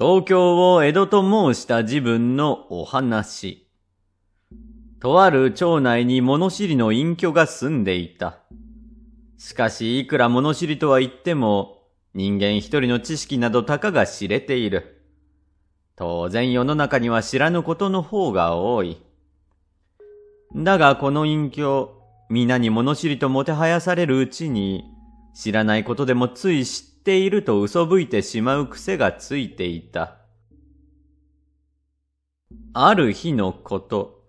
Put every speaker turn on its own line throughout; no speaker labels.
東京を江戸と申した自分のお話。とある町内に物知りの隠居が住んでいた。しかし、いくら物知りとは言っても、人間一人の知識などたかが知れている。当然世の中には知らぬことの方が多い。だがこの隠居、皆に物知りともてはやされるうちに、知らないことでもつい知っていると嘘吹いてしまう癖がついていた。ある日のこと、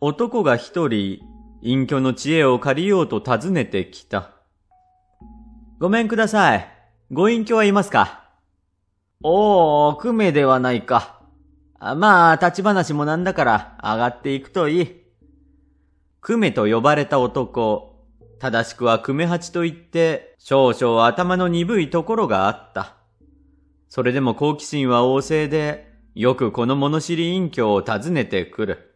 男が一人、隠居の知恵を借りようと尋ねてきた。ごめんください。ご隠居はいますかおー、久米ではないか。あまあ、立ち話もなんだから、上がっていくといい。久米と呼ばれた男、正しくは久米八と言って、少々頭の鈍いところがあった。それでも好奇心は旺盛で、よくこの物知り隠居を訪ねてくる。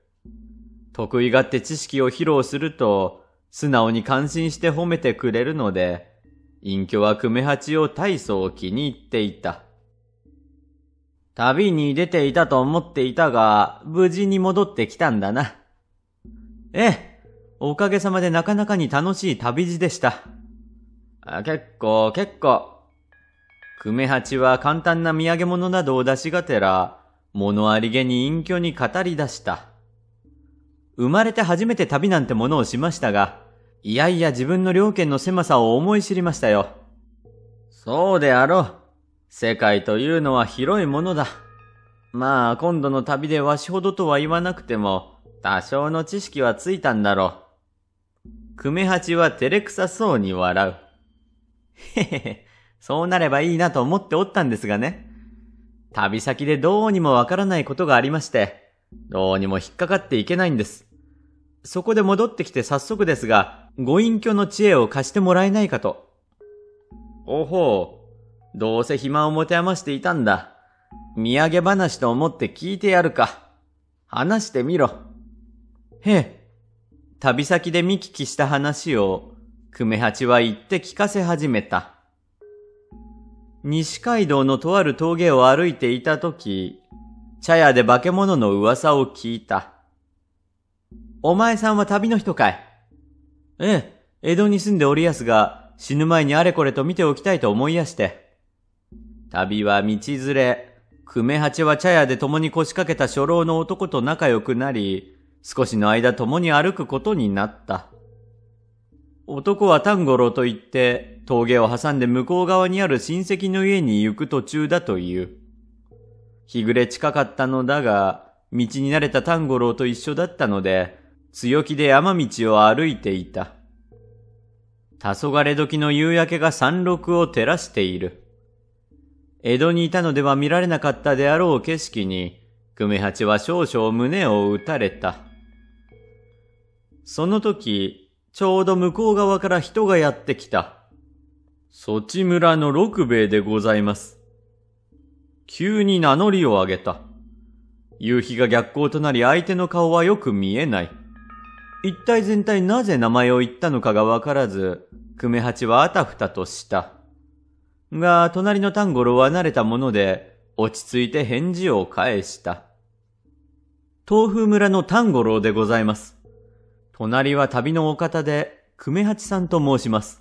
得意がって知識を披露すると、素直に感心して褒めてくれるので、隠居は久米八を大層気に入っていた。旅に出ていたと思っていたが、無事に戻ってきたんだな。ええ、おかげさまでなかなかに楽しい旅路でした。あ結構、結構。久米八は簡単な土産物などを出しがてら、物ありげに隠居に語り出した。生まれて初めて旅なんてものをしましたが、いやいや自分の両県の狭さを思い知りましたよ。そうであろう。世界というのは広いものだ。まあ、今度の旅でわしほどとは言わなくても、多少の知識はついたんだろう。久米八は照れくさそうに笑う。へへへ、そうなればいいなと思っておったんですがね。旅先でどうにもわからないことがありまして、どうにも引っかかっていけないんです。そこで戻ってきて早速ですが、ご隠居の知恵を貸してもらえないかと。おほう、どうせ暇を持て余していたんだ。土産話と思って聞いてやるか。話してみろ。へえ、旅先で見聞きした話を、久米八は言って聞かせ始めた。西街道のとある峠を歩いていたとき、茶屋で化け物の噂を聞いた。お前さんは旅の人かいええ、江戸に住んでおりやすが、死ぬ前にあれこれと見ておきたいと思いやして。旅は道連れ、久米八は茶屋で共に腰掛けた初老の男と仲良くなり、少しの間共に歩くことになった。男は丹五郎と言って峠を挟んで向こう側にある親戚の家に行く途中だという。日暮れ近かったのだが、道に慣れた丹五郎と一緒だったので、強気で山道を歩いていた。黄昏時の夕焼けが山麓を照らしている。江戸にいたのでは見られなかったであろう景色に、久米八は少々胸を打たれた。その時、ちょうど向こう側から人がやってきた。そち村の六兵衛でございます。急に名乗りを上げた。夕日が逆光となり相手の顔はよく見えない。一体全体なぜ名前を言ったのかがわからず、久米八はあたふたとした。が、隣の丹五郎は慣れたもので、落ち着いて返事を返した。東風村の丹五郎でございます。隣は旅のお方で、久米八さんと申します。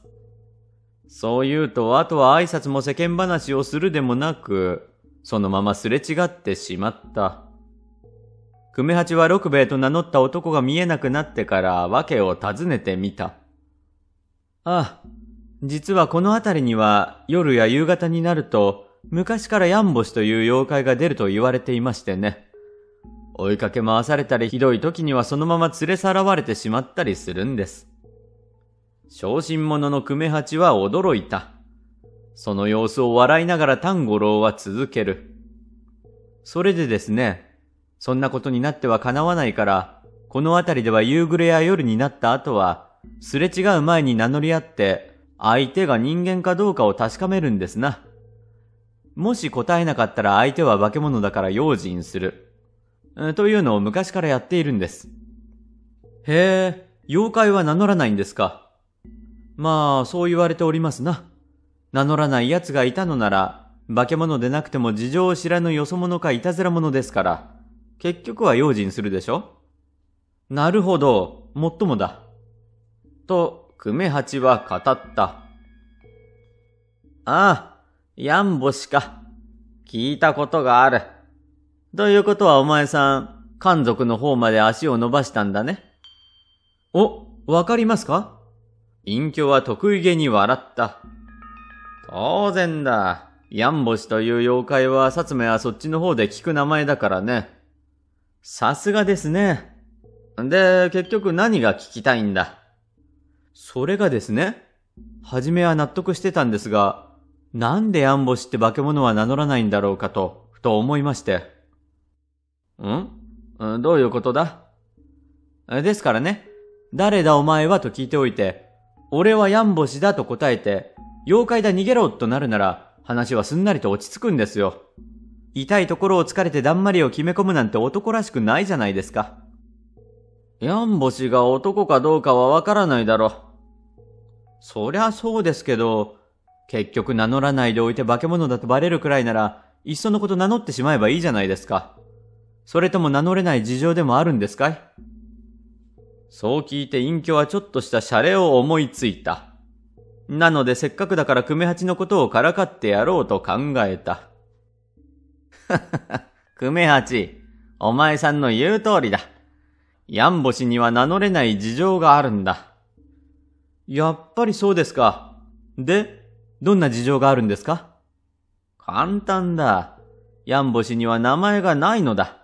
そう言うと、あとは挨拶も世間話をするでもなく、そのまますれ違ってしまった。久米八は六兵衛と名乗った男が見えなくなってから訳を尋ねてみた。ああ、実はこの辺りには夜や夕方になると昔からヤンボシという妖怪が出ると言われていましてね。追いかけ回されたりひどい時にはそのまま連れさらわれてしまったりするんです。小心者の久米八は驚いた。その様子を笑いながら丹五郎は続ける。それでですね、そんなことになっては叶わないから、この辺りでは夕暮れや夜になった後は、すれ違う前に名乗り合って、相手が人間かどうかを確かめるんですな。もし答えなかったら相手は化け物だから用心する。というのを昔からやっているんです。へえ、妖怪は名乗らないんですか。まあ、そう言われておりますな。名乗らない奴がいたのなら、化け物でなくても事情を知らぬよそ者かいたずら者ですから、結局は用心するでしょなるほど、もっともだ。と、久米八は語った。ああ、やんぼしか。聞いたことがある。ということはお前さん、漢族の方まで足を伸ばしたんだね。お、わかりますか隠居は得意げに笑った。当然だ。ヤンボシという妖怪は薩摩やそっちの方で聞く名前だからね。さすがですね。で、結局何が聞きたいんだそれがですね、はじめは納得してたんですが、なんでヤンボシって化け物は名乗らないんだろうかと、ふと思いまして。んどういうことだですからね、誰だお前はと聞いておいて、俺はヤンボシだと答えて、妖怪だ逃げろとなるなら、話はすんなりと落ち着くんですよ。痛いところを疲れてだんまりを決め込むなんて男らしくないじゃないですか。ヤンボシが男かどうかはわからないだろ。そりゃそうですけど、結局名乗らないでおいて化け物だとバレるくらいなら、いっそのこと名乗ってしまえばいいじゃないですか。それとも名乗れない事情でもあるんですかいそう聞いて隠居はちょっとしたシャレを思いついた。なのでせっかくだから久米八のことをからかってやろうと考えた。ははは、久米八、お前さんの言う通りだ。やんぼしには名乗れない事情があるんだ。やっぱりそうですか。で、どんな事情があるんですか簡単だ。やんぼしには名前がないのだ。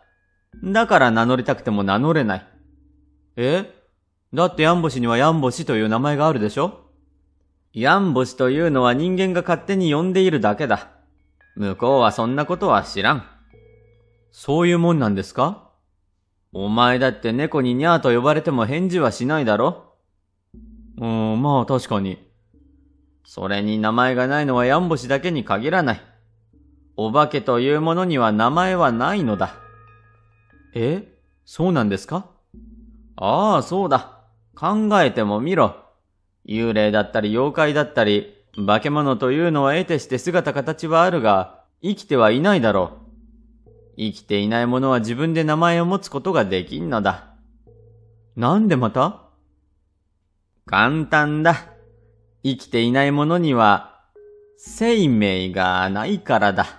だから名乗りたくても名乗れない。えだってヤンボシにはヤンボシという名前があるでしょヤンボシというのは人間が勝手に呼んでいるだけだ。向こうはそんなことは知らん。そういうもんなんですかお前だって猫にニャーと呼ばれても返事はしないだろうーん、まあ確かに。それに名前がないのはヤンボシだけに限らない。お化けというものには名前はないのだ。えそうなんですかああ、そうだ。考えてもみろ。幽霊だったり妖怪だったり、化け物というのは得てして姿形はあるが、生きてはいないだろう。生きていないものは自分で名前を持つことができんのだ。なんでまた簡単だ。生きていないものには、生命がないからだ。